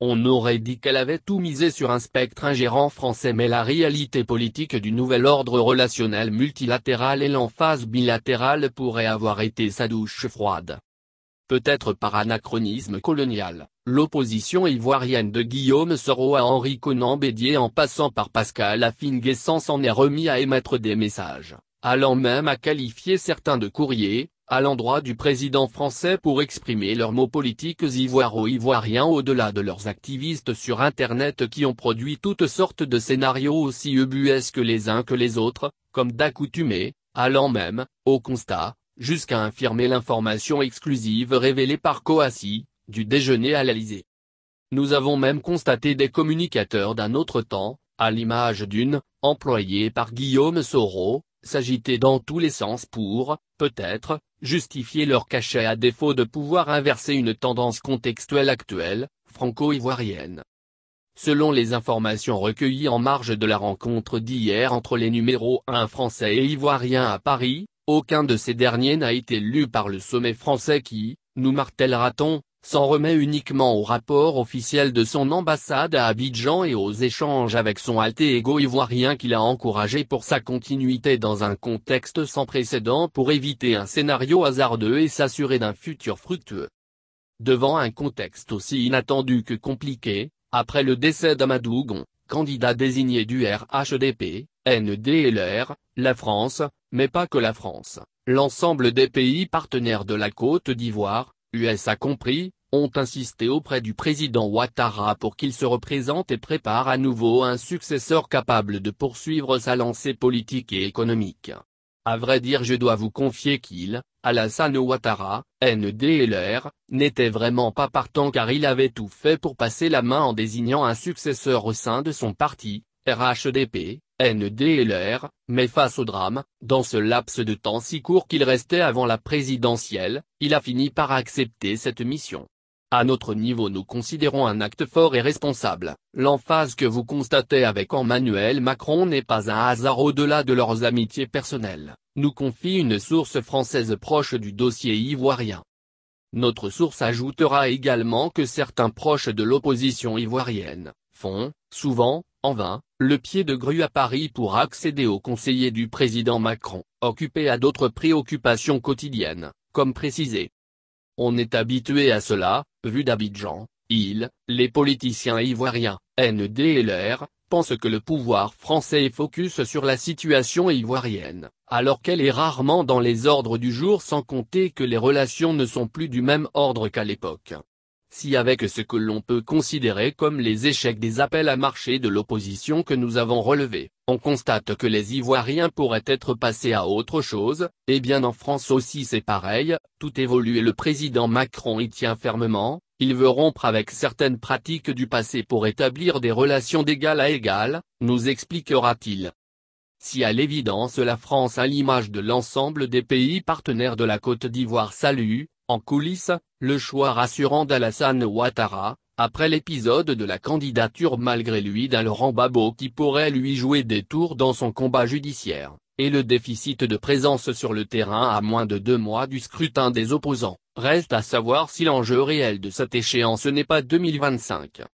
On aurait dit qu'elle avait tout misé sur un spectre ingérant français mais la réalité politique du nouvel ordre relationnel multilatéral et l'emphase bilatérale pourraient avoir été sa douche froide. Peut-être par anachronisme colonial, l'opposition ivoirienne de Guillaume Soro à Henri Conan Bédier en passant par Pascal Affinguessan s'en est remis à émettre des messages, allant même à qualifier certains de courriers, à l'endroit du président français pour exprimer leurs mots politiques ivoiro-ivoiriens au-delà de leurs activistes sur Internet qui ont produit toutes sortes de scénarios aussi ubuesques les uns que les autres, comme d'accoutumé, allant même, au constat, jusqu'à infirmer l'information exclusive révélée par Coassi, du déjeuner à l'Alysée. Nous avons même constaté des communicateurs d'un autre temps, à l'image d'une, employée par Guillaume Soro, s'agiter dans tous les sens pour, peut-être, justifier leur cachet à défaut de pouvoir inverser une tendance contextuelle actuelle, franco-ivoirienne. Selon les informations recueillies en marge de la rencontre d'hier entre les numéros 1 français et ivoiriens à Paris, aucun de ces derniers n'a été lu par le sommet français qui, nous martèlera-t-on, s'en remet uniquement au rapport officiel de son ambassade à Abidjan et aux échanges avec son alter ego ivoirien qu'il a encouragé pour sa continuité dans un contexte sans précédent pour éviter un scénario hasardeux et s'assurer d'un futur fructueux. Devant un contexte aussi inattendu que compliqué, après le décès d'Amadougon, Gon, candidat désigné du RHDP, NDLR, la France, mais pas que la France, l'ensemble des pays partenaires de la Côte d'Ivoire, a compris, ont insisté auprès du président Ouattara pour qu'il se représente et prépare à nouveau un successeur capable de poursuivre sa lancée politique et économique. À vrai dire je dois vous confier qu'il, Alassane Ouattara, NDLR, n'était vraiment pas partant car il avait tout fait pour passer la main en désignant un successeur au sein de son parti, RHDP, NDLR, mais face au drame, dans ce laps de temps si court qu'il restait avant la présidentielle, il a fini par accepter cette mission. À notre niveau nous considérons un acte fort et responsable. L'emphase que vous constatez avec Emmanuel Macron n'est pas un hasard au-delà de leurs amitiés personnelles, nous confie une source française proche du dossier ivoirien. Notre source ajoutera également que certains proches de l'opposition ivoirienne, font, souvent, en vain, le pied de grue à Paris pour accéder au conseiller du président Macron, occupé à d'autres préoccupations quotidiennes, comme précisé. On est habitué à cela, vu d'Abidjan, il, les politiciens ivoiriens, NDLR, pensent que le pouvoir français est focus sur la situation ivoirienne, alors qu'elle est rarement dans les ordres du jour sans compter que les relations ne sont plus du même ordre qu'à l'époque. Si avec ce que l'on peut considérer comme les échecs des appels à marché de l'opposition que nous avons relevés, on constate que les Ivoiriens pourraient être passés à autre chose, eh bien en France aussi c'est pareil, tout évolue et le président Macron y tient fermement, il veut rompre avec certaines pratiques du passé pour établir des relations d'égal à égal, nous expliquera-t-il. Si à l'évidence la France à l'image de l'ensemble des pays partenaires de la Côte d'Ivoire salue, en coulisses, le choix rassurant d'Alassane Ouattara, après l'épisode de la candidature malgré lui d'un Laurent Babo qui pourrait lui jouer des tours dans son combat judiciaire, et le déficit de présence sur le terrain à moins de deux mois du scrutin des opposants, reste à savoir si l'enjeu réel de cette échéance n'est pas 2025.